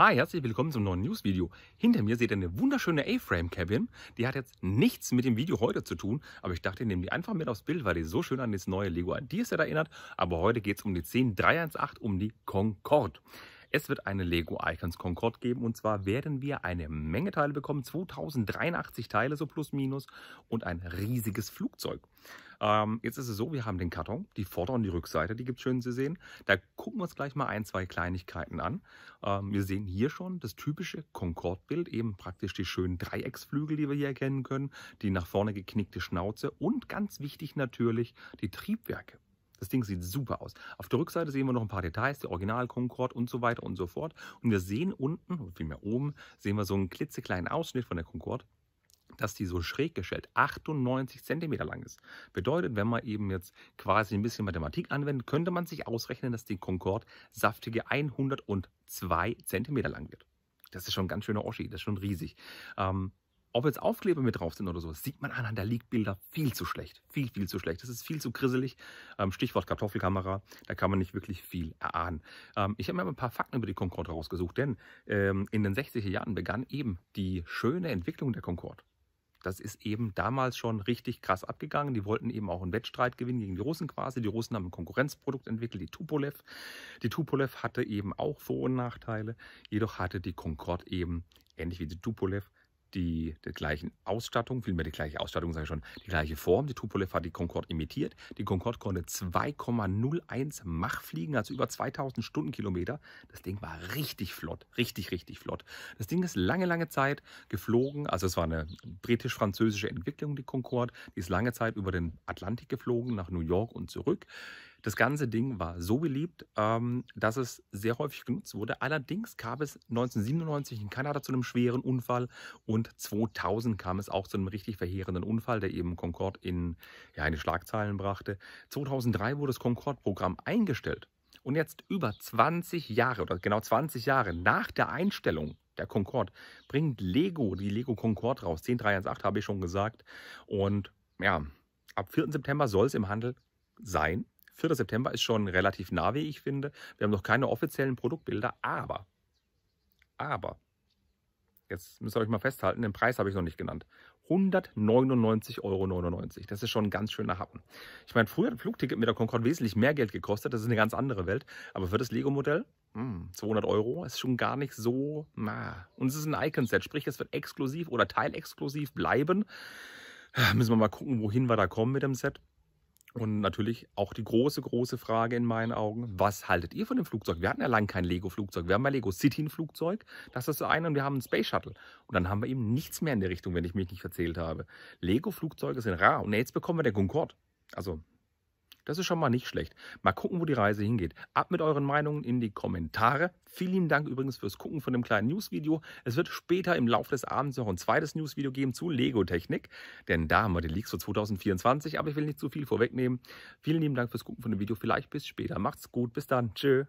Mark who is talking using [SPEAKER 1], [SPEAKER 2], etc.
[SPEAKER 1] Hi, herzlich willkommen zum neuen News-Video. Hinter mir seht ihr eine wunderschöne A-Frame-Cabin. Die hat jetzt nichts mit dem Video heute zu tun, aber ich dachte, ich nehme die einfach mit aufs Bild, weil die so schön an das neue Lego Ideas erinnert. Aber heute geht es um die 10318, um die Concorde. Es wird eine Lego Icons Concord geben und zwar werden wir eine Menge Teile bekommen, 2083 Teile so plus minus und ein riesiges Flugzeug. Ähm, jetzt ist es so, wir haben den Karton, die Vorder- und die Rückseite, die gibt es schön zu sehen. Da gucken wir uns gleich mal ein, zwei Kleinigkeiten an. Ähm, wir sehen hier schon das typische Concorde-Bild, eben praktisch die schönen Dreiecksflügel, die wir hier erkennen können, die nach vorne geknickte Schnauze und ganz wichtig natürlich die Triebwerke. Das Ding sieht super aus. Auf der Rückseite sehen wir noch ein paar Details, der Original Concorde und so weiter und so fort. Und wir sehen unten, vielmehr oben, sehen wir so einen klitzekleinen Ausschnitt von der Concorde dass die so schräg gestellt 98 cm lang ist. Bedeutet, wenn man eben jetzt quasi ein bisschen Mathematik anwendet, könnte man sich ausrechnen, dass die Concorde saftige 102 cm lang wird. Das ist schon ein ganz schöner Oschi, das ist schon riesig. Ähm, ob jetzt Aufkleber mit drauf sind oder so, sieht man anhand der Leak-Bilder viel zu schlecht. Viel, viel zu schlecht. Das ist viel zu grisselig. Ähm, Stichwort Kartoffelkamera, da kann man nicht wirklich viel erahnen. Ähm, ich habe mir ein paar Fakten über die Concorde rausgesucht, denn ähm, in den 60er Jahren begann eben die schöne Entwicklung der Concorde. Das ist eben damals schon richtig krass abgegangen. Die wollten eben auch einen Wettstreit gewinnen gegen die Russen quasi. Die Russen haben ein Konkurrenzprodukt entwickelt, die Tupolev. Die Tupolev hatte eben auch Vor- und Nachteile. Jedoch hatte die Concorde eben, ähnlich wie die Tupolev, die, der gleichen Ausstattung, vielmehr die gleiche Ausstattung, sage ich schon, die gleiche Form. Die Tupolev hat die Concorde imitiert. Die Concorde konnte 2,01 Mach fliegen, also über 2000 Stundenkilometer. Das Ding war richtig flott, richtig, richtig flott. Das Ding ist lange, lange Zeit geflogen. Also es war eine britisch-französische Entwicklung, die Concorde. Die ist lange Zeit über den Atlantik geflogen, nach New York und zurück. Das ganze Ding war so beliebt, ähm, dass es sehr häufig genutzt wurde. Allerdings kam es 1997 in Kanada zu einem schweren Unfall und 2000 kam es auch zu einem richtig verheerenden Unfall, der eben Concorde in, ja, in die Schlagzeilen brachte. 2003 wurde das Concorde-Programm eingestellt. Und jetzt über 20 Jahre oder genau 20 Jahre nach der Einstellung der Concorde bringt Lego die Lego Concorde raus. 10318 habe ich schon gesagt. Und ja, ab 4. September soll es im Handel sein. 4. September ist schon relativ nah, wie ich finde. Wir haben noch keine offiziellen Produktbilder, aber, aber, jetzt müsst ihr euch mal festhalten, den Preis habe ich noch nicht genannt. 199,99 Euro. Das ist schon ein ganz schöner Happen. Ich meine, früher hat ein Flugticket mit der Concorde wesentlich mehr Geld gekostet. Das ist eine ganz andere Welt. Aber für das Lego-Modell, 200 hm, Euro, ist schon gar nicht so nah. Und es ist ein Icon-Set, sprich, es wird exklusiv oder teilexklusiv bleiben. Müssen wir mal gucken, wohin wir da kommen mit dem Set. Und natürlich auch die große, große Frage in meinen Augen, was haltet ihr von dem Flugzeug? Wir hatten ja lange kein Lego-Flugzeug. Wir haben mal Lego City ein Flugzeug, das ist das eine, und wir haben ein Space Shuttle. Und dann haben wir eben nichts mehr in der Richtung, wenn ich mich nicht verzählt habe. Lego-Flugzeuge sind rar. Und jetzt bekommen wir den Concorde. Also das ist schon mal nicht schlecht. Mal gucken, wo die Reise hingeht. Ab mit euren Meinungen in die Kommentare. Vielen Dank übrigens fürs Gucken von dem kleinen News-Video. Es wird später im Laufe des Abends noch ein zweites News-Video geben zu Lego-Technik, denn da haben wir die Leaks für 2024, aber ich will nicht zu viel vorwegnehmen. Vielen lieben Dank fürs Gucken von dem Video. Vielleicht bis später. Macht's gut. Bis dann. Tschö.